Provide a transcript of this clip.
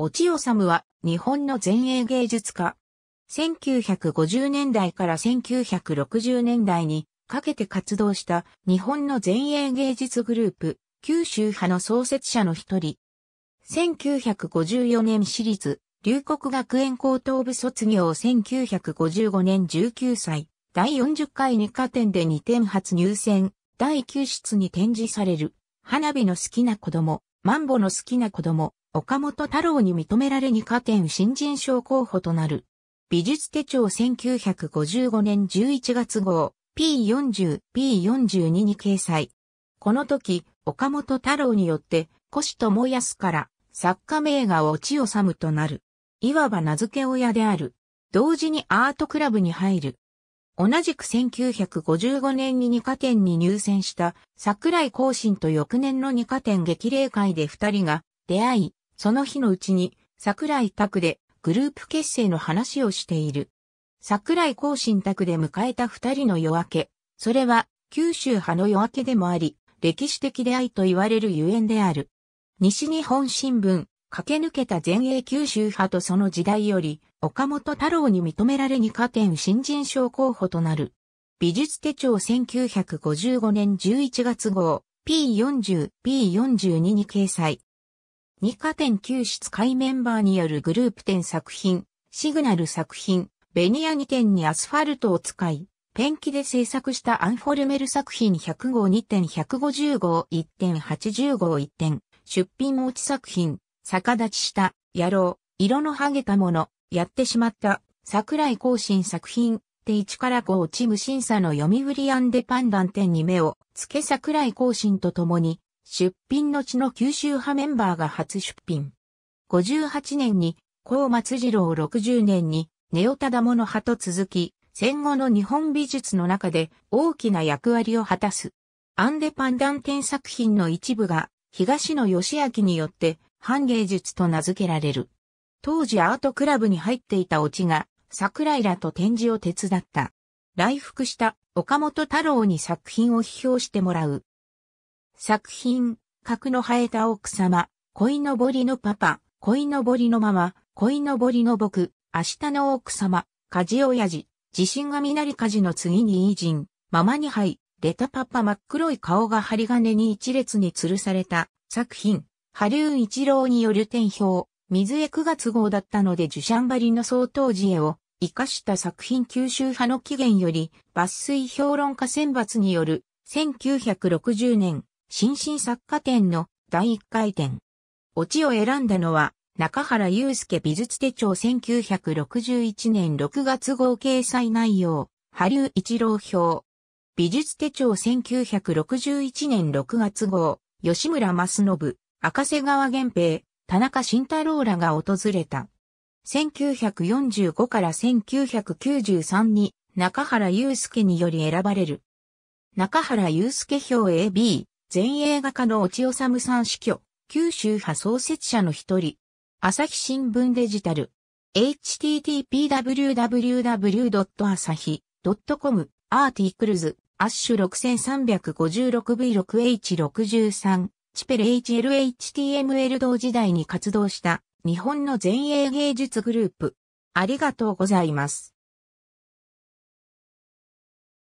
おちおさむは日本の前衛芸術家。1950年代から1960年代にかけて活動した日本の前衛芸術グループ、九州派の創設者の一人。1954年私立、龍谷学園高等部卒業1955年19歳、第40回二課展で2点発入選、第9室に展示される、花火の好きな子供、マンボの好きな子供、岡本太郎に認められ二課展新人賞候補となる。美術手帳1955年11月号 P40、P42 に掲載。この時、岡本太郎によって、越智康から作家名画を千代むとなる。いわば名付け親である。同時にアートクラブに入る。同じく1955年に二課展に入選した桜井孝信と翌年の二課展激励会で二人が出会い、その日のうちに、桜井拓でグループ結成の話をしている。桜井更新拓で迎えた二人の夜明け。それは、九州派の夜明けでもあり、歴史的出会いと言われるゆえんである。西日本新聞、駆け抜けた前衛九州派とその時代より、岡本太郎に認められに加点新人賞候補となる。美術手帳1955年11月号、P40、P42 に掲載。二課展旧室会メンバーによるグループ展作品、シグナル作品、ベニヤ2点にアスファルトを使い、ペンキで制作したアンフォルメル作品100号2.150号1.80号1点、出品持ち作品、逆立ちした、野郎、色の剥げたもの、やってしまった、桜井更新作品、で1から5落ち無審査の読売アンデパンダン点に目をつけ桜井更新と共に、出品の地の九州派メンバーが初出品。58年に、高松次郎60年に、ネオタダモの派と続き、戦後の日本美術の中で大きな役割を果たす。アンデパンダン展作品の一部が、東野義明によって、半芸術と名付けられる。当時アートクラブに入っていたオチが、桜井らと展示を手伝った。来福した岡本太郎に作品を批評してもらう。作品、角の生えた奥様、恋のぼりのパパ、恋のぼりのママ、恋のぼりの僕、明日の奥様、家事親父、地震がなり火事の次に偉人、ママに入、レタパパ真っ黒い顔が針金に一列に吊るされた作品、波竜一郎による天評、水絵9月号だったので受賞張りの相当時絵を生かした作品九州派の起源より抜粋評論家選抜による1960年新進作家展の第1回展。オチを選んだのは、中原祐介美術手帳1961年6月号掲載内容、波竜一郎表。美術手帳1961年6月号、吉村正信、赤瀬川源平、田中慎太郎らが訪れた。1945から1993に中原祐介により選ばれる。中原祐介表 AB、前映画家の落尾治さん死去、九州派創設者の一人、朝日新聞デジタル、http://www.asahi.com、アーティクルズ、アッシュ 6356V6H63、チペル HLHTML 同時代に活動した日本の前衛芸術グループ。ありがとうございます。